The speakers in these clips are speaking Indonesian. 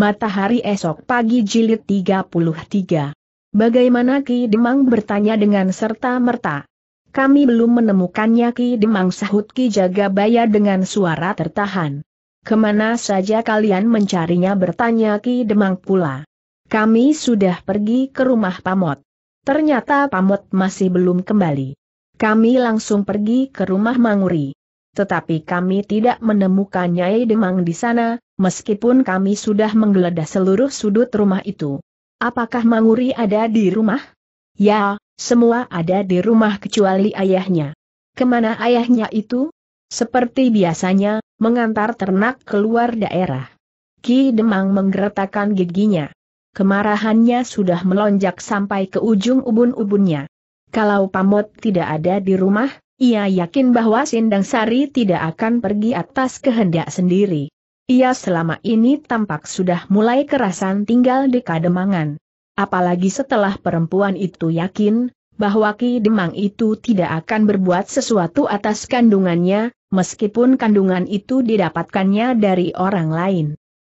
Matahari esok pagi jilid 33. Bagaimana Ki Demang bertanya dengan serta-merta. Kami belum menemukannya Ki Demang sahut Ki Jagabaya dengan suara tertahan. Kemana saja kalian mencarinya bertanya Ki Demang pula. Kami sudah pergi ke rumah Pamot. Ternyata Pamot masih belum kembali. Kami langsung pergi ke rumah Manguri. Tetapi kami tidak menemukan Nyai Demang di sana, meskipun kami sudah menggeledah seluruh sudut rumah itu. Apakah Manguri ada di rumah? Ya, semua ada di rumah kecuali ayahnya. Kemana ayahnya itu? Seperti biasanya, mengantar ternak keluar daerah. Ki Demang menggeretakkan giginya. Kemarahannya sudah melonjak sampai ke ujung ubun-ubunnya. Kalau Pamot tidak ada di rumah, ia yakin bahwa Sindang Sari tidak akan pergi atas kehendak sendiri. Ia selama ini tampak sudah mulai kerasan tinggal di Kademangan. Apalagi setelah perempuan itu yakin, bahwa Ki Demang itu tidak akan berbuat sesuatu atas kandungannya, meskipun kandungan itu didapatkannya dari orang lain.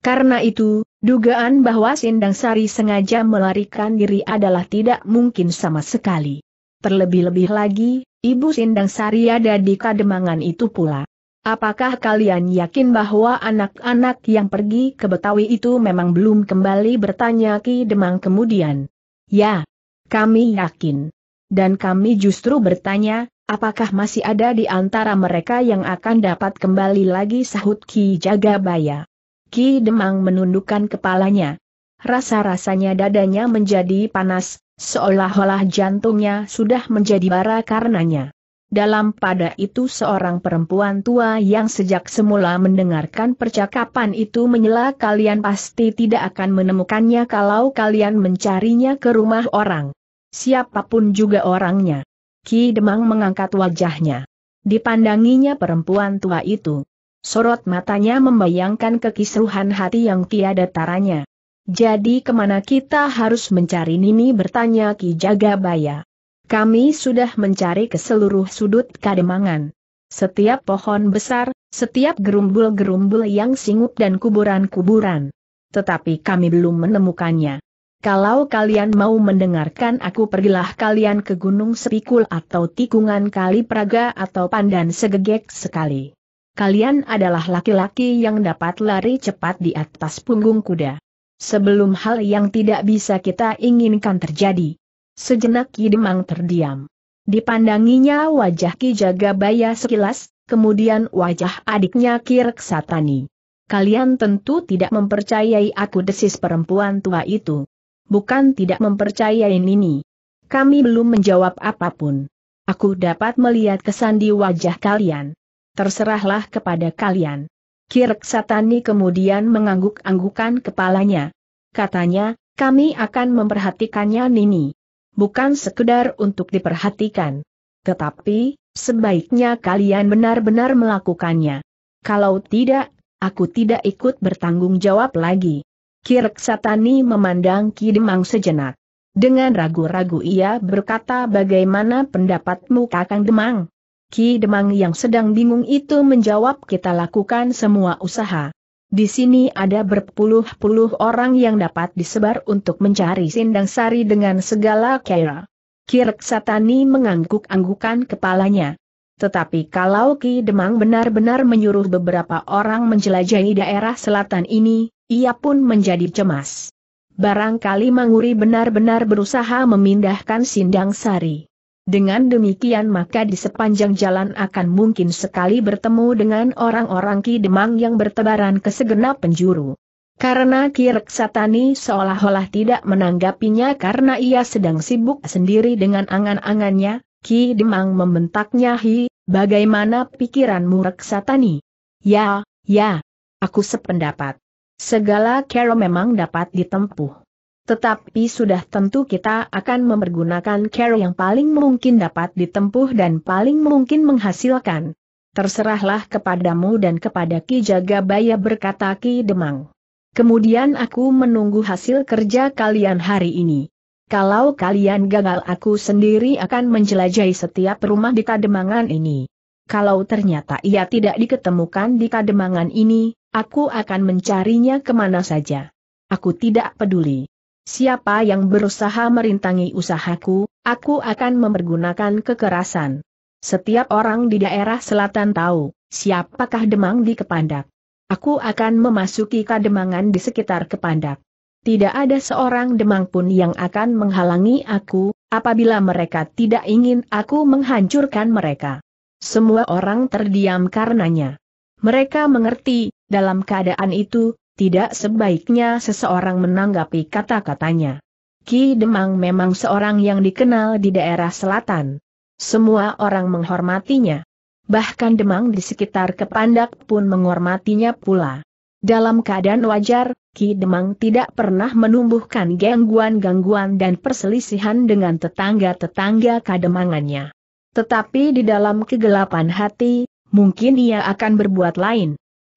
Karena itu, dugaan bahwa Sindang Sari sengaja melarikan diri adalah tidak mungkin sama sekali. Terlebih-lebih lagi, Ibu Sindang Sari ada di Kademangan itu pula. Apakah kalian yakin bahwa anak-anak yang pergi ke Betawi itu memang belum kembali bertanya Ki Demang kemudian? Ya, kami yakin. Dan kami justru bertanya, apakah masih ada di antara mereka yang akan dapat kembali lagi sahut Ki Jagabaya? Ki Demang menundukkan kepalanya. Rasa-rasanya dadanya menjadi panas, seolah-olah jantungnya sudah menjadi bara karenanya. Dalam pada itu seorang perempuan tua yang sejak semula mendengarkan percakapan itu menyela kalian pasti tidak akan menemukannya kalau kalian mencarinya ke rumah orang. Siapapun juga orangnya. Ki Demang mengangkat wajahnya. Dipandanginya perempuan tua itu. Sorot matanya membayangkan kekisruhan hati yang tiada taranya. Jadi kemana kita harus mencari Nini bertanya Ki Jagabaya. Kami sudah mencari ke seluruh sudut kademangan. Setiap pohon besar, setiap gerumbul-gerumbul yang singup dan kuburan-kuburan. Tetapi kami belum menemukannya. Kalau kalian mau mendengarkan aku pergilah kalian ke Gunung Sepikul atau Tikungan Kali Praga atau Pandan Segegek sekali. Kalian adalah laki-laki yang dapat lari cepat di atas punggung kuda. Sebelum hal yang tidak bisa kita inginkan terjadi, Sejenak Ki Demang terdiam. Dipandanginya wajah Ki Jagabaya sekilas, kemudian wajah adiknya Ki Reksatani. Kalian tentu tidak mempercayai aku desis perempuan tua itu. Bukan tidak mempercayai Nini. Kami belum menjawab apapun. Aku dapat melihat kesan di wajah kalian. Terserahlah kepada kalian. Ki Reksatani kemudian mengangguk-anggukan kepalanya. Katanya, kami akan memperhatikannya Nini bukan sekedar untuk diperhatikan. Tetapi, sebaiknya kalian benar-benar melakukannya. Kalau tidak, aku tidak ikut bertanggung jawab lagi. Kirk Satani memandang Kidemang sejenak. Dengan ragu-ragu ia berkata bagaimana pendapatmu Kakang Demang? Ki Demang yang sedang bingung itu menjawab kita lakukan semua usaha. Di sini ada berpuluh-puluh orang yang dapat disebar untuk mencari Sindang Sari dengan segala kera. Kirk Satani mengangguk-anggukan kepalanya. Tetapi kalau Ki Demang benar-benar menyuruh beberapa orang menjelajahi daerah selatan ini, ia pun menjadi cemas. Barangkali Manguri benar-benar berusaha memindahkan Sindang Sari. Dengan demikian maka di sepanjang jalan akan mungkin sekali bertemu dengan orang-orang Ki Demang yang bertebaran ke segenap penjuru. Karena Ki Reksatani seolah-olah tidak menanggapinya karena ia sedang sibuk sendiri dengan angan-angannya, Ki Demang membentaknya Hi, bagaimana pikiranmu Reksatani? Ya, ya, aku sependapat. Segala kero memang dapat ditempuh. Tetapi sudah tentu kita akan mempergunakan cara yang paling mungkin dapat ditempuh dan paling mungkin menghasilkan. Terserahlah kepadamu dan kepada Ki Jagabaya berkata Ki Demang. Kemudian aku menunggu hasil kerja kalian hari ini. Kalau kalian gagal aku sendiri akan menjelajahi setiap rumah di Kademangan ini. Kalau ternyata ia tidak diketemukan di Kademangan ini, aku akan mencarinya kemana saja. Aku tidak peduli. Siapa yang berusaha merintangi usahaku, aku akan mempergunakan kekerasan. Setiap orang di daerah selatan tahu, siapakah Demang di Kepandak. Aku akan memasuki kademangan di sekitar Kepandak. Tidak ada seorang Demang pun yang akan menghalangi aku, apabila mereka tidak ingin aku menghancurkan mereka. Semua orang terdiam karenanya. Mereka mengerti, dalam keadaan itu, tidak sebaiknya seseorang menanggapi kata-katanya. Ki Demang memang seorang yang dikenal di daerah selatan. Semua orang menghormatinya. Bahkan Demang di sekitar Kepandak pun menghormatinya pula. Dalam keadaan wajar, Ki Demang tidak pernah menumbuhkan gangguan-gangguan dan perselisihan dengan tetangga-tetangga kademangannya. Tetapi di dalam kegelapan hati, mungkin ia akan berbuat lain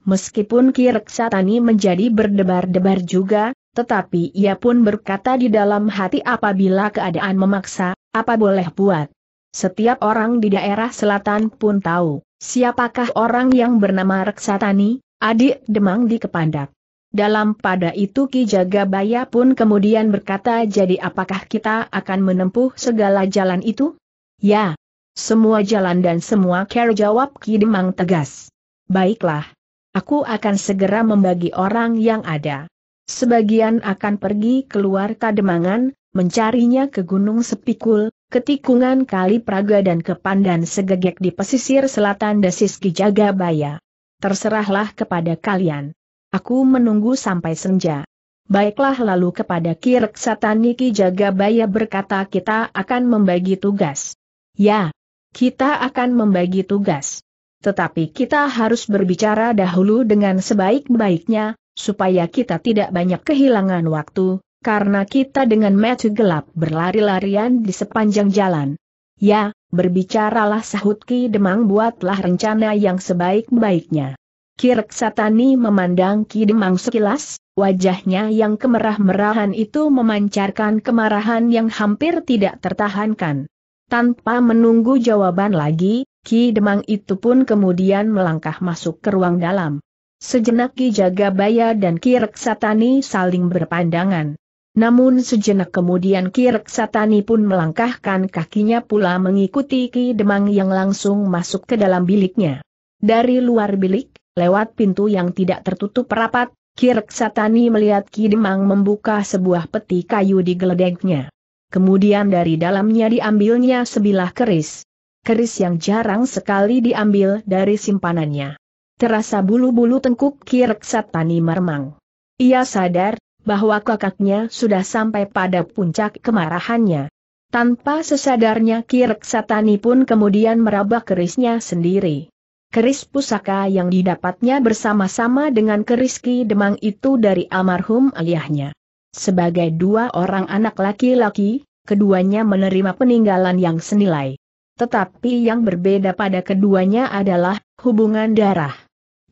meskipun Kirksatani menjadi berdebar-debar juga, tetapi ia pun berkata di dalam hati apabila keadaan memaksa, apa boleh buat. Setiap orang di daerah selatan pun tahu, siapakah orang yang bernama Reksatani, adik Demang di Kepandak. Dalam pada itu Ki Jagabaya pun kemudian berkata jadi apakah kita akan menempuh segala jalan itu? Ya, semua jalan dan semua care jawab Ki Demang tegas. Baiklah, Aku akan segera membagi orang yang ada. Sebagian akan pergi keluar Kademangan, mencarinya ke Gunung Sepikul, ke Tikungan Kali Praga dan ke Pandan Segegek di pesisir selatan Desis Jagabaya. Terserahlah kepada kalian. Aku menunggu sampai senja. Baiklah lalu kepada Kirk Sataniki Jagabaya berkata kita akan membagi tugas. Ya, kita akan membagi tugas. Tetapi kita harus berbicara dahulu dengan sebaik-baiknya, supaya kita tidak banyak kehilangan waktu, karena kita dengan metu gelap berlari-larian di sepanjang jalan. Ya, berbicaralah sahut Ki Demang buatlah rencana yang sebaik-baiknya. Ki Satani memandang Ki Demang sekilas, wajahnya yang kemerah-merahan itu memancarkan kemarahan yang hampir tidak tertahankan. Tanpa menunggu jawaban lagi, Ki Demang itu pun kemudian melangkah masuk ke ruang dalam. Sejenak Ki Jagabaya dan Ki Reksatani saling berpandangan. Namun sejenak kemudian Ki Reksatani pun melangkahkan kakinya pula mengikuti Ki Demang yang langsung masuk ke dalam biliknya. Dari luar bilik, lewat pintu yang tidak tertutup rapat, Ki Reksatani melihat Ki Demang membuka sebuah peti kayu di geledeknya. Kemudian dari dalamnya diambilnya sebilah keris keris yang jarang sekali diambil dari simpanannya. Terasa bulu-bulu tengkuk kirek satani mermang. Ia sadar, bahwa kakaknya sudah sampai pada puncak kemarahannya. Tanpa sesadarnya kirek satani pun kemudian meraba kerisnya sendiri. Keris pusaka yang didapatnya bersama-sama dengan keris Ki Demang itu dari almarhum ayahnya. Sebagai dua orang anak laki-laki, keduanya menerima peninggalan yang senilai. Tetapi yang berbeda pada keduanya adalah hubungan darah.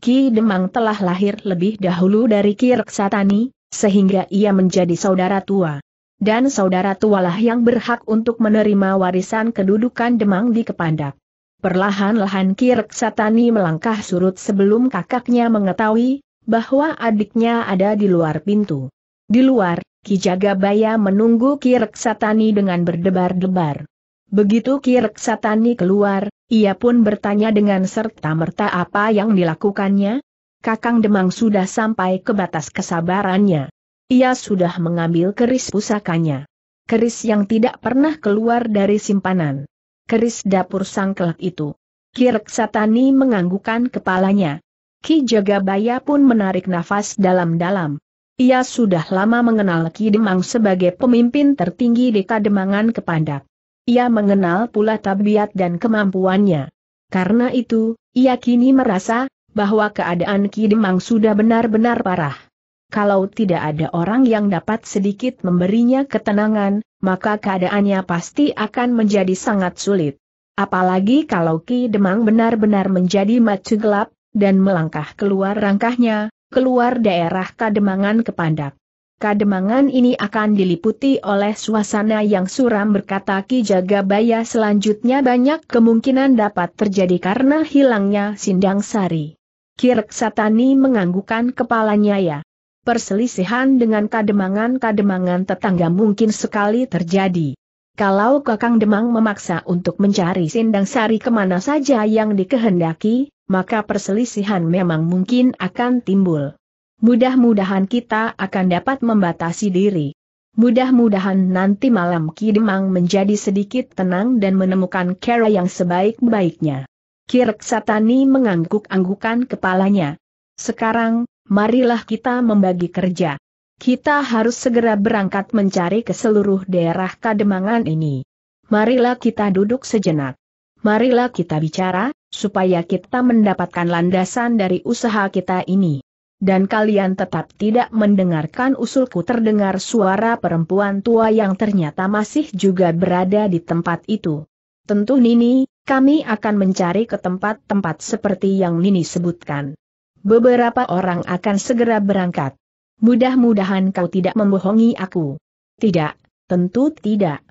Ki Demang telah lahir lebih dahulu dari Ki Reksatani, sehingga ia menjadi saudara tua. Dan saudara tualah yang berhak untuk menerima warisan kedudukan Demang di Kepandak. Perlahan-lahan Ki Reksatani melangkah surut sebelum kakaknya mengetahui bahwa adiknya ada di luar pintu. Di luar, Ki Jagabaya menunggu Ki Reksatani dengan berdebar-debar. Begitu Ki Satani keluar, ia pun bertanya dengan serta-merta apa yang dilakukannya. Kakang Demang sudah sampai ke batas kesabarannya. Ia sudah mengambil keris pusakanya. Keris yang tidak pernah keluar dari simpanan. Keris dapur sangkelak itu. Ki Satani menganggukkan kepalanya. Ki Jagabaya pun menarik nafas dalam-dalam. Ia sudah lama mengenal Ki Demang sebagai pemimpin tertinggi di Kademangan Kepandak. Ia mengenal pula tabiat dan kemampuannya. Karena itu, ia kini merasa, bahwa keadaan Ki Demang sudah benar-benar parah. Kalau tidak ada orang yang dapat sedikit memberinya ketenangan, maka keadaannya pasti akan menjadi sangat sulit. Apalagi kalau Ki Demang benar-benar menjadi macu gelap, dan melangkah keluar rangkahnya, keluar daerah Kademangan Kepandak. Kademangan ini akan diliputi oleh suasana yang suram berkata Ki Jagabaya selanjutnya banyak kemungkinan dapat terjadi karena hilangnya Sindang Sari. Kirek Satani menganggukan kepalanya ya. Perselisihan dengan kademangan-kademangan tetangga mungkin sekali terjadi. Kalau Kakang Demang memaksa untuk mencari Sindang Sari kemana saja yang dikehendaki, maka perselisihan memang mungkin akan timbul. Mudah-mudahan kita akan dapat membatasi diri. Mudah-mudahan nanti malam Demang menjadi sedikit tenang dan menemukan Kera yang sebaik-baiknya. Kirk Satani mengangguk-anggukan kepalanya. Sekarang, marilah kita membagi kerja. Kita harus segera berangkat mencari ke seluruh daerah kademangan ini. Marilah kita duduk sejenak. Marilah kita bicara, supaya kita mendapatkan landasan dari usaha kita ini dan kalian tetap tidak mendengarkan usulku terdengar suara perempuan tua yang ternyata masih juga berada di tempat itu. Tentu Nini, kami akan mencari ke tempat-tempat seperti yang Nini sebutkan. Beberapa orang akan segera berangkat. Mudah-mudahan kau tidak membohongi aku. Tidak, tentu tidak.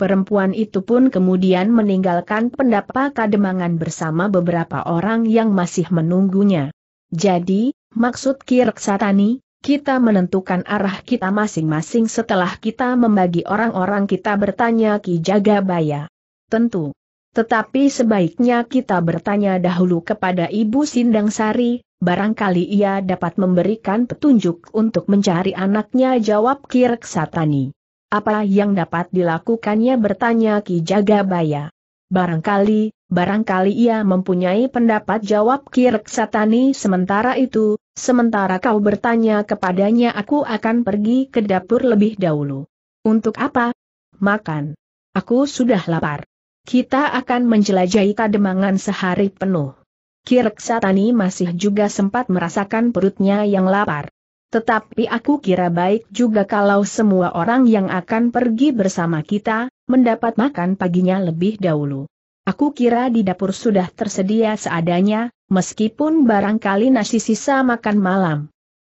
Perempuan itu pun kemudian meninggalkan pendapat kademangan bersama beberapa orang yang masih menunggunya. Jadi, Maksud Kirksatani, kita menentukan arah kita masing-masing setelah kita membagi orang-orang kita bertanya Ki Jagabaya. Tentu. Tetapi sebaiknya kita bertanya dahulu kepada Ibu Sindang Sari, barangkali ia dapat memberikan petunjuk untuk mencari anaknya jawab Kirksatani. Apa yang dapat dilakukannya bertanya Ki Jagabaya. Barangkali, barangkali ia mempunyai pendapat jawab Kirk Satani sementara itu, sementara kau bertanya kepadanya aku akan pergi ke dapur lebih dahulu. Untuk apa? Makan. Aku sudah lapar. Kita akan menjelajahi kademangan sehari penuh. Kirk Satani masih juga sempat merasakan perutnya yang lapar. Tetapi aku kira baik juga kalau semua orang yang akan pergi bersama kita, mendapat makan paginya lebih dahulu. Aku kira di dapur sudah tersedia seadanya, meskipun barangkali nasi sisa makan malam.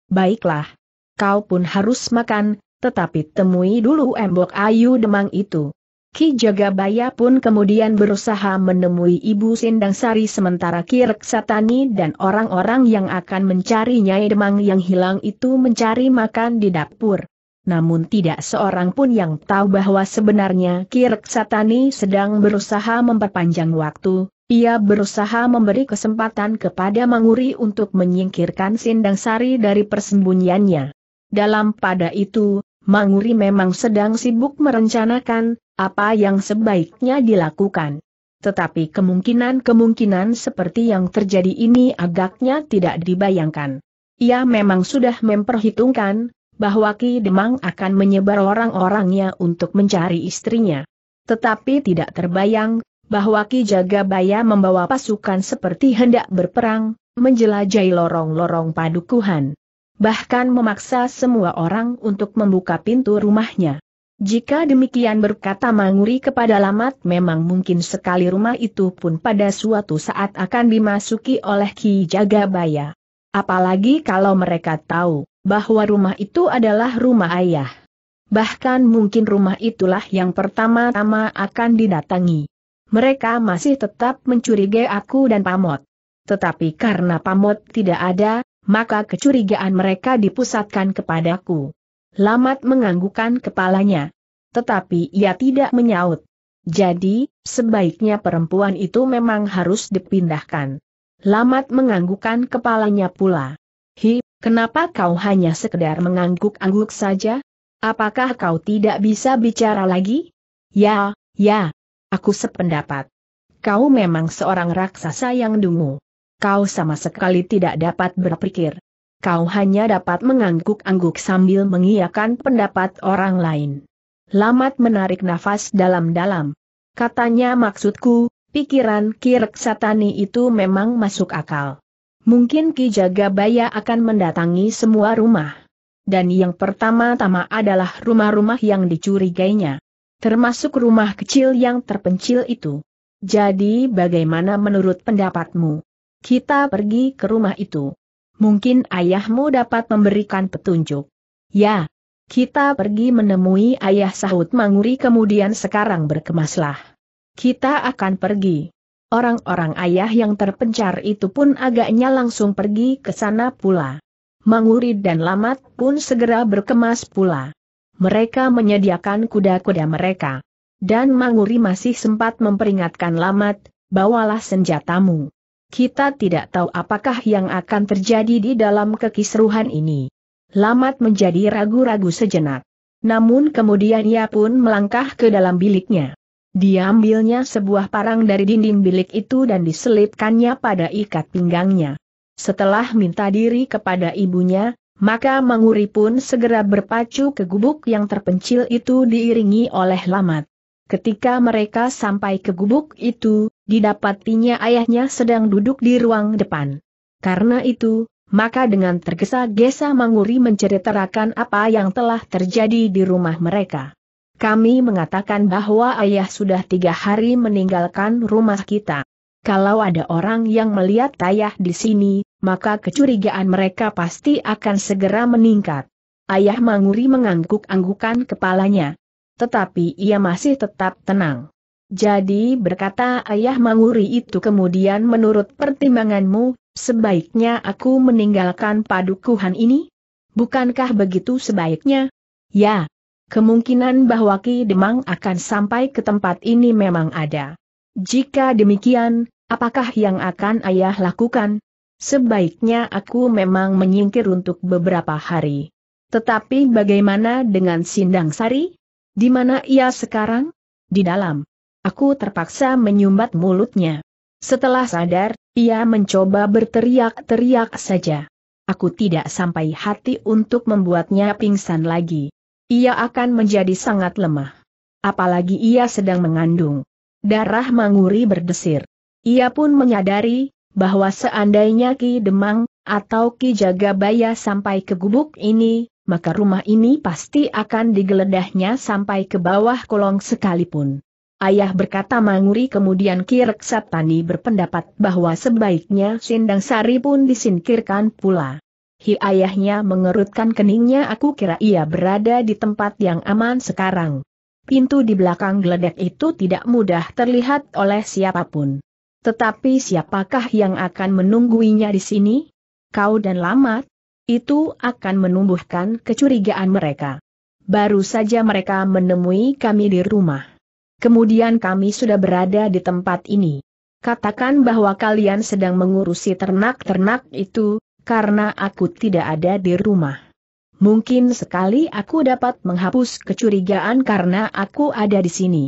Baiklah. Kau pun harus makan, tetapi temui dulu embok ayu demang itu. Ki Jagabaya pun kemudian berusaha menemui Ibu Sindang Sari sementara Ki Reksatani dan orang-orang yang akan mencari Nyai Demang yang hilang itu mencari makan di dapur namun tidak seorang pun yang tahu bahwa sebenarnya Kirk Satani sedang berusaha memperpanjang waktu, ia berusaha memberi kesempatan kepada Manguri untuk menyingkirkan Sindang Sari dari persembunyiannya. Dalam pada itu, Manguri memang sedang sibuk merencanakan apa yang sebaiknya dilakukan. Tetapi kemungkinan-kemungkinan seperti yang terjadi ini agaknya tidak dibayangkan. Ia memang sudah memperhitungkan bahwa Ki Demang akan menyebar orang-orangnya untuk mencari istrinya. Tetapi tidak terbayang, bahwa Ki Jagabaya membawa pasukan seperti hendak berperang, menjelajahi lorong-lorong padukuhan. Bahkan memaksa semua orang untuk membuka pintu rumahnya. Jika demikian berkata Manguri kepada Lamat memang mungkin sekali rumah itu pun pada suatu saat akan dimasuki oleh Ki Jagabaya. Apalagi kalau mereka tahu, bahwa rumah itu adalah rumah ayah. Bahkan mungkin rumah itulah yang pertama-tama akan didatangi. Mereka masih tetap mencurigai aku dan Pamot. Tetapi karena Pamot tidak ada, maka kecurigaan mereka dipusatkan kepadaku. Lamat menganggukkan kepalanya. Tetapi ia tidak menyaut. Jadi, sebaiknya perempuan itu memang harus dipindahkan. Lamat menganggukkan kepalanya pula. Kenapa kau hanya sekedar mengangguk-angguk saja? Apakah kau tidak bisa bicara lagi? Ya, ya. Aku sependapat. Kau memang seorang raksasa yang dungu. Kau sama sekali tidak dapat berpikir. Kau hanya dapat mengangguk-angguk sambil mengiyakan pendapat orang lain. Lamat menarik nafas dalam-dalam. Katanya maksudku, pikiran kirek Satani itu memang masuk akal mungkin Ki Jagabaya akan mendatangi semua rumah. Dan yang pertama-tama adalah rumah-rumah yang dicurigainya. Termasuk rumah kecil yang terpencil itu. Jadi bagaimana menurut pendapatmu? Kita pergi ke rumah itu. Mungkin ayahmu dapat memberikan petunjuk. Ya, kita pergi menemui ayah sahut Manguri kemudian sekarang berkemaslah. Kita akan pergi. Orang-orang ayah yang terpencar itu pun agaknya langsung pergi ke sana pula. Manguri dan Lamat pun segera berkemas pula. Mereka menyediakan kuda-kuda mereka. Dan Manguri masih sempat memperingatkan Lamat, bawalah senjatamu. Kita tidak tahu apakah yang akan terjadi di dalam kekisruhan ini. Lamat menjadi ragu-ragu sejenak. Namun kemudian ia pun melangkah ke dalam biliknya. Diambilnya sebuah parang dari dinding bilik itu dan diselipkannya pada ikat pinggangnya. Setelah minta diri kepada ibunya, maka Manguri pun segera berpacu ke gubuk yang terpencil itu diiringi oleh Lamat. Ketika mereka sampai ke gubuk itu, didapatinya ayahnya sedang duduk di ruang depan. Karena itu, maka dengan tergesa-gesa Manguri menceritakan apa yang telah terjadi di rumah mereka. Kami mengatakan bahwa ayah sudah tiga hari meninggalkan rumah kita. Kalau ada orang yang melihat ayah di sini, maka kecurigaan mereka pasti akan segera meningkat. Ayah Manguri mengangguk-anggukan kepalanya. Tetapi ia masih tetap tenang. Jadi berkata ayah Manguri itu kemudian menurut pertimbanganmu, sebaiknya aku meninggalkan padukuhan ini? Bukankah begitu sebaiknya? Ya, Kemungkinan bahwa Ki Demang akan sampai ke tempat ini memang ada. Jika demikian, apakah yang akan ayah lakukan? Sebaiknya aku memang menyingkir untuk beberapa hari. Tetapi bagaimana dengan Sindang Sari? Di mana ia sekarang? Di dalam. Aku terpaksa menyumbat mulutnya. Setelah sadar, ia mencoba berteriak-teriak saja. Aku tidak sampai hati untuk membuatnya pingsan lagi ia akan menjadi sangat lemah. Apalagi ia sedang mengandung. Darah manguri berdesir. Ia pun menyadari, bahwa seandainya Ki Demang, atau Ki Jagabaya sampai ke gubuk ini, maka rumah ini pasti akan digeledahnya sampai ke bawah kolong sekalipun. Ayah berkata Manguri kemudian Ki Reksatani berpendapat bahwa sebaiknya Sindang Sari pun disingkirkan pula. Hi ayahnya mengerutkan keningnya aku kira ia berada di tempat yang aman sekarang. Pintu di belakang geledek itu tidak mudah terlihat oleh siapapun. Tetapi siapakah yang akan menungguinya di sini? Kau dan Lamat? Itu akan menumbuhkan kecurigaan mereka. Baru saja mereka menemui kami di rumah. Kemudian kami sudah berada di tempat ini. Katakan bahwa kalian sedang mengurusi ternak-ternak itu, karena aku tidak ada di rumah. Mungkin sekali aku dapat menghapus kecurigaan karena aku ada di sini.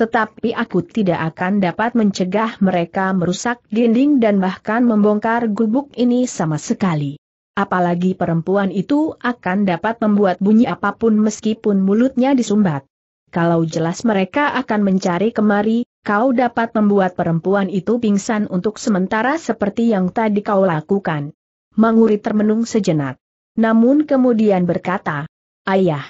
Tetapi aku tidak akan dapat mencegah mereka merusak dinding dan bahkan membongkar gubuk ini sama sekali. Apalagi perempuan itu akan dapat membuat bunyi apapun meskipun mulutnya disumbat. Kalau jelas mereka akan mencari kemari, kau dapat membuat perempuan itu pingsan untuk sementara seperti yang tadi kau lakukan. Manguri termenung sejenak. Namun kemudian berkata, Ayah,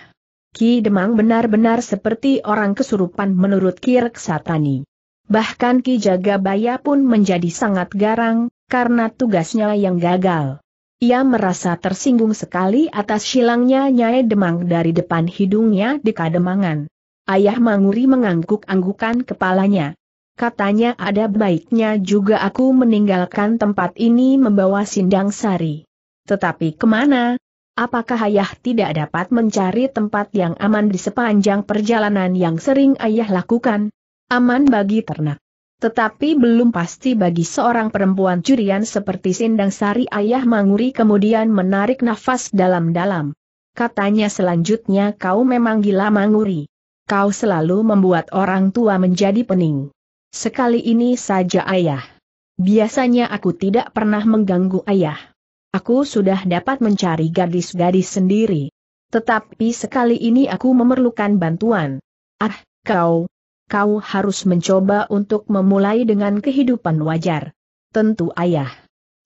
Ki Demang benar-benar seperti orang kesurupan menurut Ki Reksatani. Bahkan Ki Jagabaya pun menjadi sangat garang, karena tugasnya yang gagal. Ia merasa tersinggung sekali atas silangnya Nyai Demang dari depan hidungnya di kademangan. Ayah Manguri mengangguk-anggukan kepalanya katanya ada baiknya juga aku meninggalkan tempat ini membawa sindang sari. Tetapi kemana? Apakah ayah tidak dapat mencari tempat yang aman di sepanjang perjalanan yang sering ayah lakukan? Aman bagi ternak. Tetapi belum pasti bagi seorang perempuan curian seperti Sindang Sari ayah manguri kemudian menarik nafas dalam-dalam. Katanya selanjutnya kau memang gila manguri. Kau selalu membuat orang tua menjadi pening. Sekali ini saja ayah. Biasanya aku tidak pernah mengganggu ayah. Aku sudah dapat mencari gadis-gadis sendiri. Tetapi sekali ini aku memerlukan bantuan. Ah, kau. Kau harus mencoba untuk memulai dengan kehidupan wajar. Tentu ayah.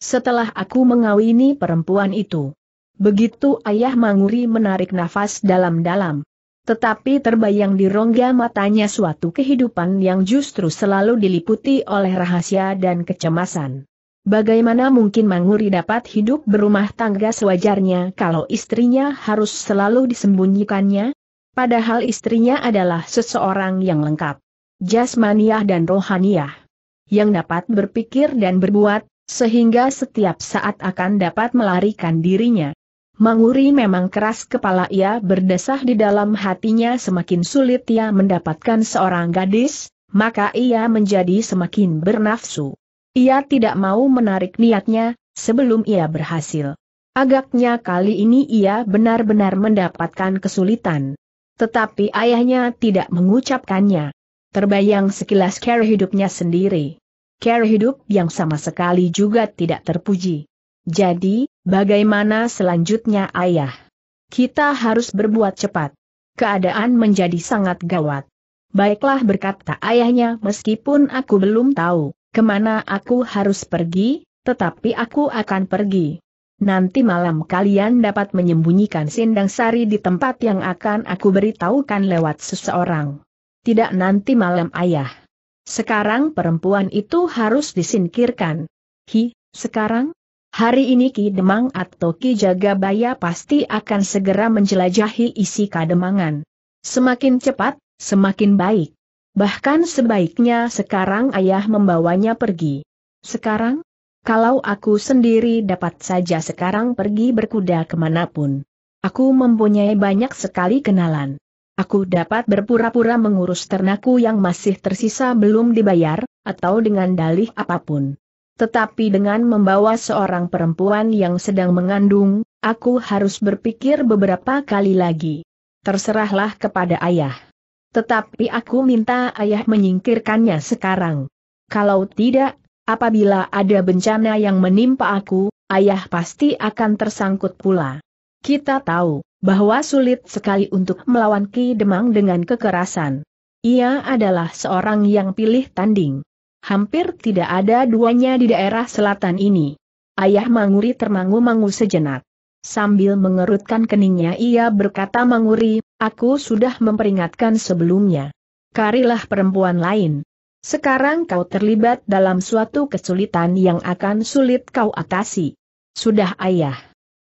Setelah aku mengawini perempuan itu. Begitu ayah Manguri menarik nafas dalam-dalam. Tetapi terbayang di rongga matanya suatu kehidupan yang justru selalu diliputi oleh rahasia dan kecemasan. Bagaimana mungkin Manguri dapat hidup berumah tangga sewajarnya kalau istrinya harus selalu disembunyikannya? Padahal istrinya adalah seseorang yang lengkap. Jasmaniah dan rohaniah. Yang dapat berpikir dan berbuat, sehingga setiap saat akan dapat melarikan dirinya. Manguri memang keras kepala ia berdesah di dalam hatinya semakin sulit ia mendapatkan seorang gadis, maka ia menjadi semakin bernafsu. Ia tidak mau menarik niatnya, sebelum ia berhasil. Agaknya kali ini ia benar-benar mendapatkan kesulitan. Tetapi ayahnya tidak mengucapkannya. Terbayang sekilas care hidupnya sendiri. Care hidup yang sama sekali juga tidak terpuji. Jadi, Bagaimana selanjutnya ayah? Kita harus berbuat cepat. Keadaan menjadi sangat gawat. Baiklah berkata ayahnya meskipun aku belum tahu kemana aku harus pergi, tetapi aku akan pergi. Nanti malam kalian dapat menyembunyikan sindang sari di tempat yang akan aku beritahukan lewat seseorang. Tidak nanti malam ayah. Sekarang perempuan itu harus disingkirkan. Hi, sekarang? Hari ini Ki Demang atau Ki Jagabaya pasti akan segera menjelajahi isi kademangan. Semakin cepat, semakin baik. Bahkan sebaiknya sekarang ayah membawanya pergi. Sekarang? Kalau aku sendiri dapat saja sekarang pergi berkuda kemanapun. Aku mempunyai banyak sekali kenalan. Aku dapat berpura-pura mengurus ternakku yang masih tersisa belum dibayar, atau dengan dalih apapun. Tetapi dengan membawa seorang perempuan yang sedang mengandung, aku harus berpikir beberapa kali lagi. Terserahlah kepada ayah. Tetapi aku minta ayah menyingkirkannya sekarang. Kalau tidak, apabila ada bencana yang menimpa aku, ayah pasti akan tersangkut pula. Kita tahu bahwa sulit sekali untuk melawan Ki Demang dengan kekerasan. Ia adalah seorang yang pilih tanding hampir tidak ada duanya di daerah selatan ini. Ayah Manguri termangu-mangu sejenak. Sambil mengerutkan keningnya ia berkata Manguri, aku sudah memperingatkan sebelumnya. Karilah perempuan lain. Sekarang kau terlibat dalam suatu kesulitan yang akan sulit kau atasi. Sudah ayah.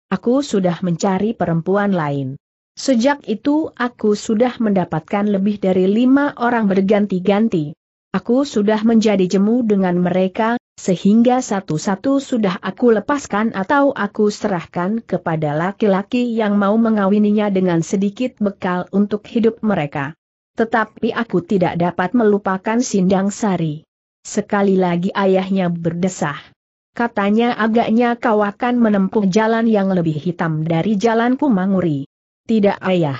Aku sudah mencari perempuan lain. Sejak itu aku sudah mendapatkan lebih dari lima orang berganti-ganti. Aku sudah menjadi jemu dengan mereka, sehingga satu-satu sudah aku lepaskan atau aku serahkan kepada laki-laki yang mau mengawininya dengan sedikit bekal untuk hidup mereka. Tetapi aku tidak dapat melupakan Sindang Sari. Sekali lagi ayahnya berdesah. Katanya agaknya kau akan menempuh jalan yang lebih hitam dari jalanku Manguri. Tidak ayah.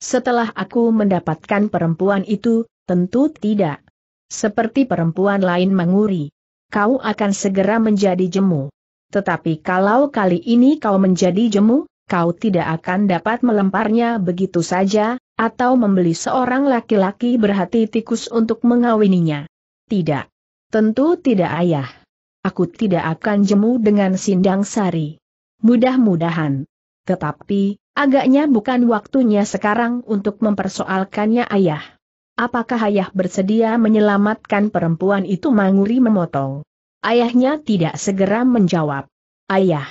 Setelah aku mendapatkan perempuan itu, tentu tidak seperti perempuan lain menguri. Kau akan segera menjadi jemu. Tetapi kalau kali ini kau menjadi jemu, kau tidak akan dapat melemparnya begitu saja, atau membeli seorang laki-laki berhati tikus untuk mengawininya. Tidak. Tentu tidak ayah. Aku tidak akan jemu dengan sindang sari. Mudah-mudahan. Tetapi, agaknya bukan waktunya sekarang untuk mempersoalkannya ayah. Apakah ayah bersedia menyelamatkan perempuan itu Manguri memotong? Ayahnya tidak segera menjawab. Ayah.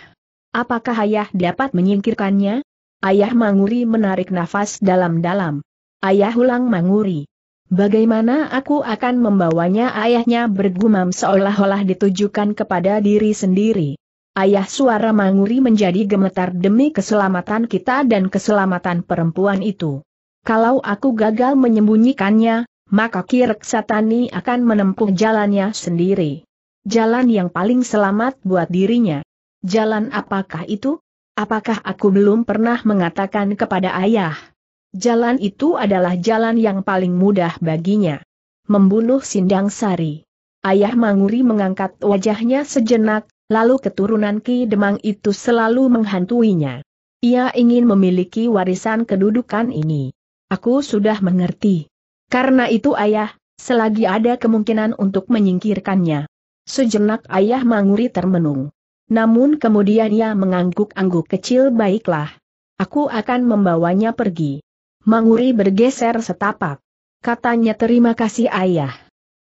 Apakah ayah dapat menyingkirkannya? Ayah Manguri menarik nafas dalam-dalam. Ayah ulang Manguri. Bagaimana aku akan membawanya ayahnya bergumam seolah-olah ditujukan kepada diri sendiri. Ayah suara Manguri menjadi gemetar demi keselamatan kita dan keselamatan perempuan itu. Kalau aku gagal menyembunyikannya, maka Kirk Satani akan menempuh jalannya sendiri. Jalan yang paling selamat buat dirinya. Jalan apakah itu? Apakah aku belum pernah mengatakan kepada ayah? Jalan itu adalah jalan yang paling mudah baginya. Membunuh Sindang Sari. Ayah Manguri mengangkat wajahnya sejenak, lalu keturunan Ki Demang itu selalu menghantuinya. Ia ingin memiliki warisan kedudukan ini. Aku sudah mengerti. Karena itu ayah, selagi ada kemungkinan untuk menyingkirkannya. Sejenak ayah Manguri termenung. Namun kemudian ia mengangguk-angguk kecil baiklah. Aku akan membawanya pergi. Manguri bergeser setapak. Katanya terima kasih ayah.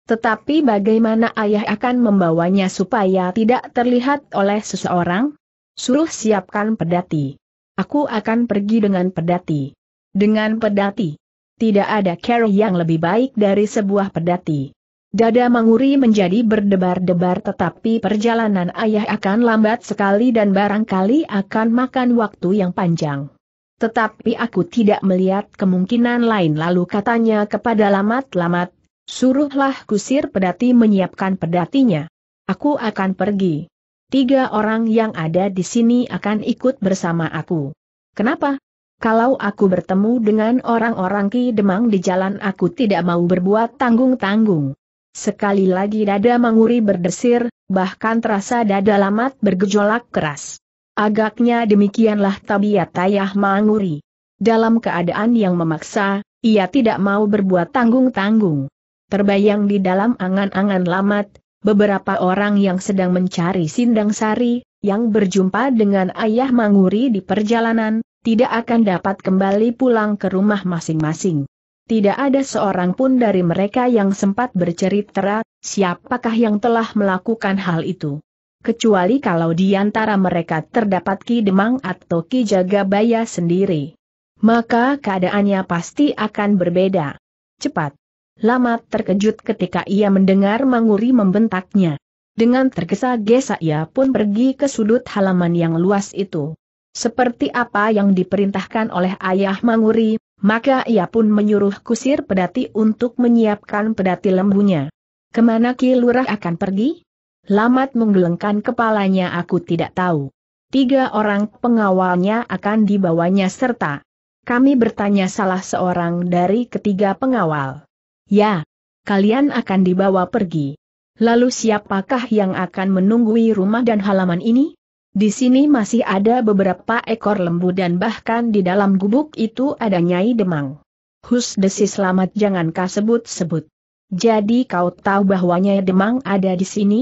Tetapi bagaimana ayah akan membawanya supaya tidak terlihat oleh seseorang? Suruh siapkan pedati. Aku akan pergi dengan pedati. Dengan pedati. Tidak ada carry yang lebih baik dari sebuah pedati. Dada Manguri menjadi berdebar-debar tetapi perjalanan ayah akan lambat sekali dan barangkali akan makan waktu yang panjang. Tetapi aku tidak melihat kemungkinan lain lalu katanya kepada Lamat-Lamat, suruhlah kusir pedati menyiapkan pedatinya. Aku akan pergi. Tiga orang yang ada di sini akan ikut bersama aku. Kenapa? Kalau aku bertemu dengan orang-orang Ki Demang di jalan aku tidak mau berbuat tanggung-tanggung. Sekali lagi dada Manguri berdesir, bahkan terasa dada lamat bergejolak keras. Agaknya demikianlah tabiat Ayah Manguri. Dalam keadaan yang memaksa, ia tidak mau berbuat tanggung-tanggung. Terbayang di dalam angan-angan lamat, beberapa orang yang sedang mencari sindang sari, yang berjumpa dengan Ayah Manguri di perjalanan, tidak akan dapat kembali pulang ke rumah masing-masing. Tidak ada seorang pun dari mereka yang sempat bercerita siapakah yang telah melakukan hal itu. Kecuali kalau di antara mereka terdapat Ki Demang atau Ki Jagabaya sendiri. Maka keadaannya pasti akan berbeda. Cepat. Lamat terkejut ketika ia mendengar Manguri membentaknya. Dengan tergesa-gesa ia pun pergi ke sudut halaman yang luas itu. Seperti apa yang diperintahkan oleh ayah Manguri, maka ia pun menyuruh kusir pedati untuk menyiapkan pedati lembunya. Kemana Ki Lurah akan pergi? Lamat menggelengkan kepalanya aku tidak tahu. Tiga orang pengawalnya akan dibawanya serta. Kami bertanya salah seorang dari ketiga pengawal. Ya, kalian akan dibawa pergi. Lalu siapakah yang akan menunggui rumah dan halaman ini? Di sini masih ada beberapa ekor lembu dan bahkan di dalam gubuk itu ada Nyai Demang. Hus desi selamat jangan kau sebut-sebut. Jadi kau tahu bahwa Nyai Demang ada di sini?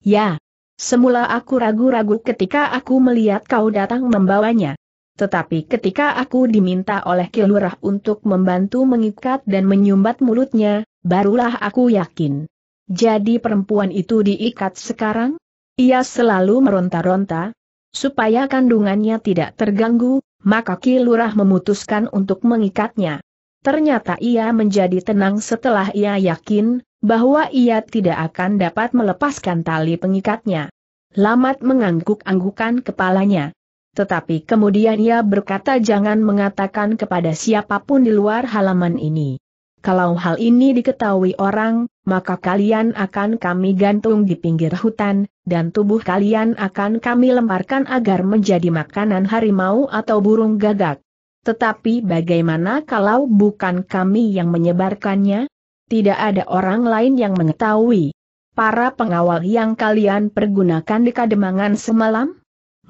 Ya. Semula aku ragu-ragu ketika aku melihat kau datang membawanya. Tetapi ketika aku diminta oleh Kilurah untuk membantu mengikat dan menyumbat mulutnya, barulah aku yakin. Jadi perempuan itu diikat sekarang? Ia selalu meronta-ronta, supaya kandungannya tidak terganggu, maka kilurah memutuskan untuk mengikatnya. Ternyata ia menjadi tenang setelah ia yakin bahwa ia tidak akan dapat melepaskan tali pengikatnya. Lamat mengangguk-anggukan kepalanya. Tetapi kemudian ia berkata jangan mengatakan kepada siapapun di luar halaman ini. Kalau hal ini diketahui orang, maka kalian akan kami gantung di pinggir hutan, dan tubuh kalian akan kami lemparkan agar menjadi makanan harimau atau burung gagak. Tetapi bagaimana kalau bukan kami yang menyebarkannya? Tidak ada orang lain yang mengetahui. Para pengawal yang kalian pergunakan di kademangan semalam?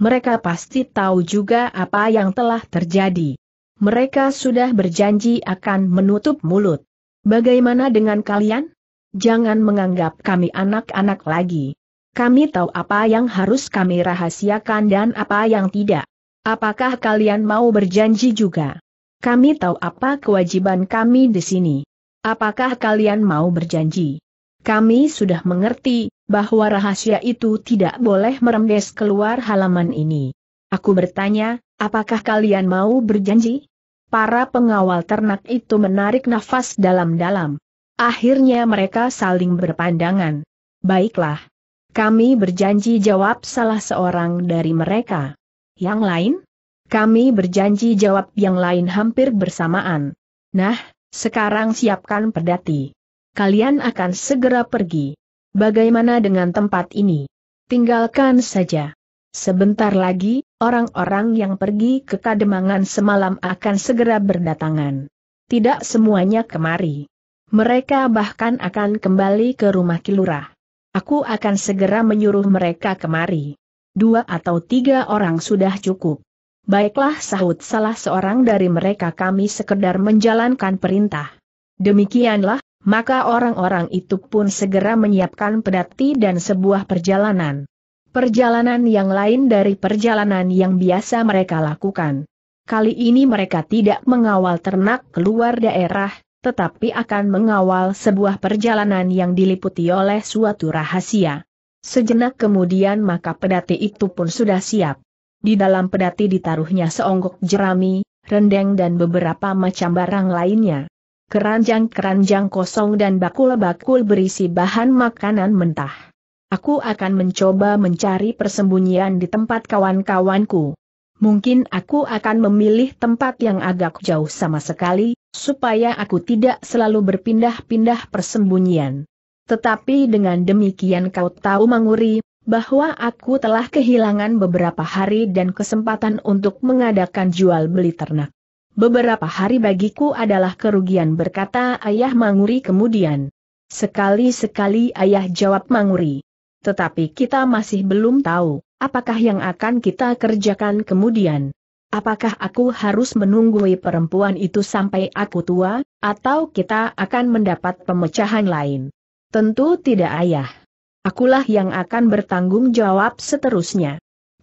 Mereka pasti tahu juga apa yang telah terjadi. Mereka sudah berjanji akan menutup mulut. Bagaimana dengan kalian? Jangan menganggap kami anak-anak lagi. Kami tahu apa yang harus kami rahasiakan dan apa yang tidak. Apakah kalian mau berjanji juga? Kami tahu apa kewajiban kami di sini. Apakah kalian mau berjanji? Kami sudah mengerti bahwa rahasia itu tidak boleh merembes keluar halaman ini. Aku bertanya, apakah kalian mau berjanji? Para pengawal ternak itu menarik nafas dalam-dalam. Akhirnya mereka saling berpandangan. Baiklah. Kami berjanji jawab salah seorang dari mereka. Yang lain? Kami berjanji jawab yang lain hampir bersamaan. Nah, sekarang siapkan pedati. Kalian akan segera pergi. Bagaimana dengan tempat ini? Tinggalkan saja. Sebentar lagi, orang-orang yang pergi ke Kademangan semalam akan segera berdatangan. Tidak semuanya kemari. Mereka bahkan akan kembali ke rumah kilurah. Aku akan segera menyuruh mereka kemari. Dua atau tiga orang sudah cukup. Baiklah sahut salah seorang dari mereka kami sekedar menjalankan perintah. Demikianlah, maka orang-orang itu pun segera menyiapkan pedati dan sebuah perjalanan. Perjalanan yang lain dari perjalanan yang biasa mereka lakukan. Kali ini mereka tidak mengawal ternak keluar daerah, tetapi akan mengawal sebuah perjalanan yang diliputi oleh suatu rahasia. Sejenak kemudian maka pedati itu pun sudah siap. Di dalam pedati ditaruhnya seonggok jerami, rendeng dan beberapa macam barang lainnya. Keranjang-keranjang kosong dan bakul-bakul berisi bahan makanan mentah. Aku akan mencoba mencari persembunyian di tempat kawan-kawanku. Mungkin aku akan memilih tempat yang agak jauh sama sekali, supaya aku tidak selalu berpindah-pindah persembunyian. Tetapi dengan demikian kau tahu Manguri, bahwa aku telah kehilangan beberapa hari dan kesempatan untuk mengadakan jual beli ternak. Beberapa hari bagiku adalah kerugian berkata ayah Manguri kemudian. Sekali-sekali ayah jawab Manguri. Tetapi kita masih belum tahu, apakah yang akan kita kerjakan kemudian. Apakah aku harus menunggui perempuan itu sampai aku tua, atau kita akan mendapat pemecahan lain? Tentu tidak ayah. Akulah yang akan bertanggung jawab seterusnya.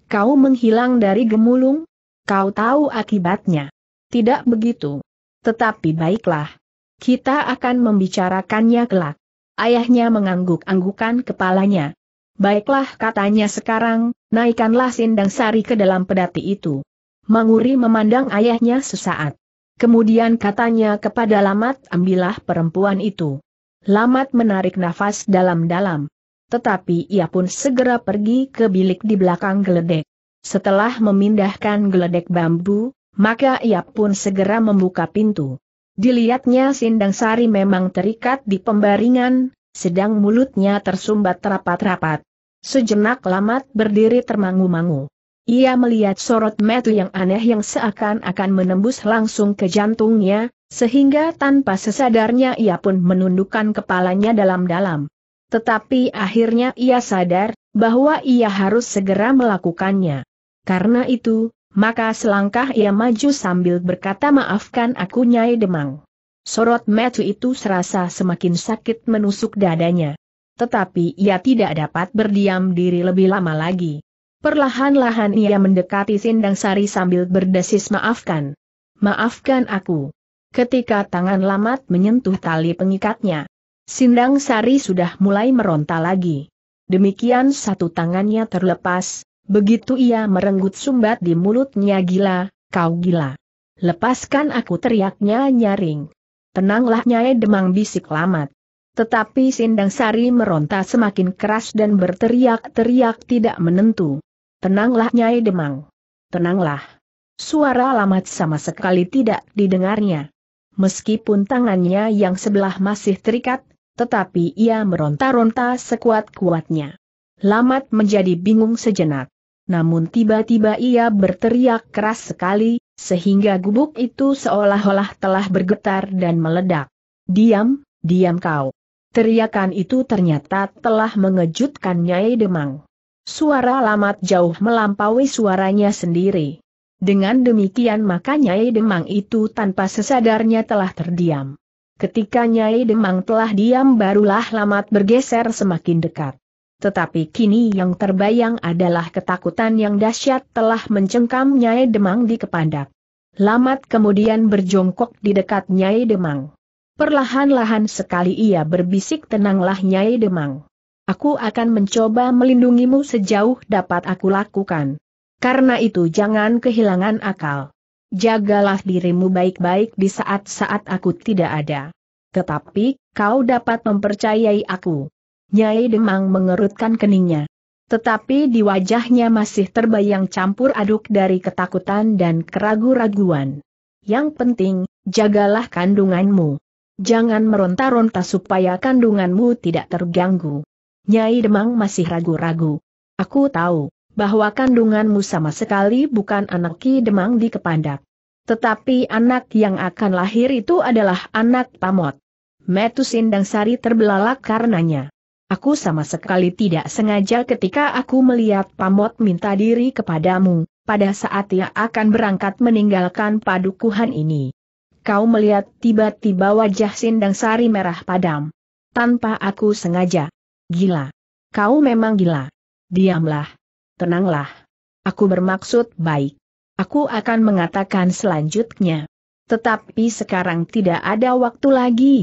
Kau menghilang dari gemulung? Kau tahu akibatnya. Tidak begitu. Tetapi baiklah. Kita akan membicarakannya kelak. Ayahnya mengangguk-anggukan kepalanya, Baiklah katanya sekarang, naikkanlah sindang sari ke dalam pedati itu. Manguri memandang ayahnya sesaat. Kemudian katanya kepada Lamat ambillah perempuan itu. Lamat menarik nafas dalam-dalam. Tetapi ia pun segera pergi ke bilik di belakang geledek. Setelah memindahkan geledek bambu, maka ia pun segera membuka pintu. Dilihatnya Sindang Sari memang terikat di pembaringan, sedang mulutnya tersumbat rapat-rapat. Sejenak lamat berdiri termangu-mangu. Ia melihat sorot metu yang aneh yang seakan-akan menembus langsung ke jantungnya, sehingga tanpa sesadarnya ia pun menundukkan kepalanya dalam-dalam. Tetapi akhirnya ia sadar, bahwa ia harus segera melakukannya. Karena itu, maka selangkah ia maju sambil berkata maafkan aku Nyai Demang. Sorot metu itu serasa semakin sakit menusuk dadanya tetapi ia tidak dapat berdiam diri lebih lama lagi. Perlahan-lahan ia mendekati Sindang Sari sambil berdesis maafkan. Maafkan aku. Ketika tangan Lamat menyentuh tali pengikatnya, Sindang Sari sudah mulai meronta lagi. Demikian satu tangannya terlepas, begitu ia merenggut sumbat di mulutnya gila, kau gila. Lepaskan aku teriaknya nyaring. Tenanglah Nyai Demang bisik Lamat. Tetapi Sindang Sari meronta semakin keras dan berteriak-teriak tidak menentu. Tenanglah Nyai Demang. Tenanglah. Suara lamat sama sekali tidak didengarnya. Meskipun tangannya yang sebelah masih terikat, tetapi ia meronta-ronta sekuat-kuatnya. Lamat menjadi bingung sejenak. Namun tiba-tiba ia berteriak keras sekali, sehingga gubuk itu seolah-olah telah bergetar dan meledak. Diam, diam kau. Teriakan itu ternyata telah mengejutkan Nyai Demang. Suara lamat jauh melampaui suaranya sendiri. Dengan demikian maka Nyai Demang itu tanpa sesadarnya telah terdiam. Ketika Nyai Demang telah diam barulah lamat bergeser semakin dekat. Tetapi kini yang terbayang adalah ketakutan yang dahsyat telah mencengkam Nyai Demang di kepandak. Lamat kemudian berjongkok di dekat Nyai Demang. Perlahan-lahan sekali ia berbisik tenanglah Nyai Demang. Aku akan mencoba melindungimu sejauh dapat aku lakukan. Karena itu jangan kehilangan akal. Jagalah dirimu baik-baik di saat-saat aku tidak ada. Tetapi, kau dapat mempercayai aku. Nyai Demang mengerutkan keningnya. Tetapi di wajahnya masih terbayang campur aduk dari ketakutan dan keragu-raguan. Yang penting, jagalah kandunganmu. Jangan meronta-ronta supaya kandunganmu tidak terganggu. Nyai Demang masih ragu-ragu. Aku tahu bahwa kandunganmu sama sekali bukan anak Ki Demang di Kepandak. Tetapi anak yang akan lahir itu adalah anak Pamot. Metusin Sindang Sari terbelalak karenanya. Aku sama sekali tidak sengaja ketika aku melihat Pamot minta diri kepadamu, pada saat ia akan berangkat meninggalkan padukuhan ini kau melihat tiba-tiba wajah Sindang Sari merah padam. Tanpa aku sengaja. Gila. Kau memang gila. Diamlah. Tenanglah. Aku bermaksud baik. Aku akan mengatakan selanjutnya. Tetapi sekarang tidak ada waktu lagi.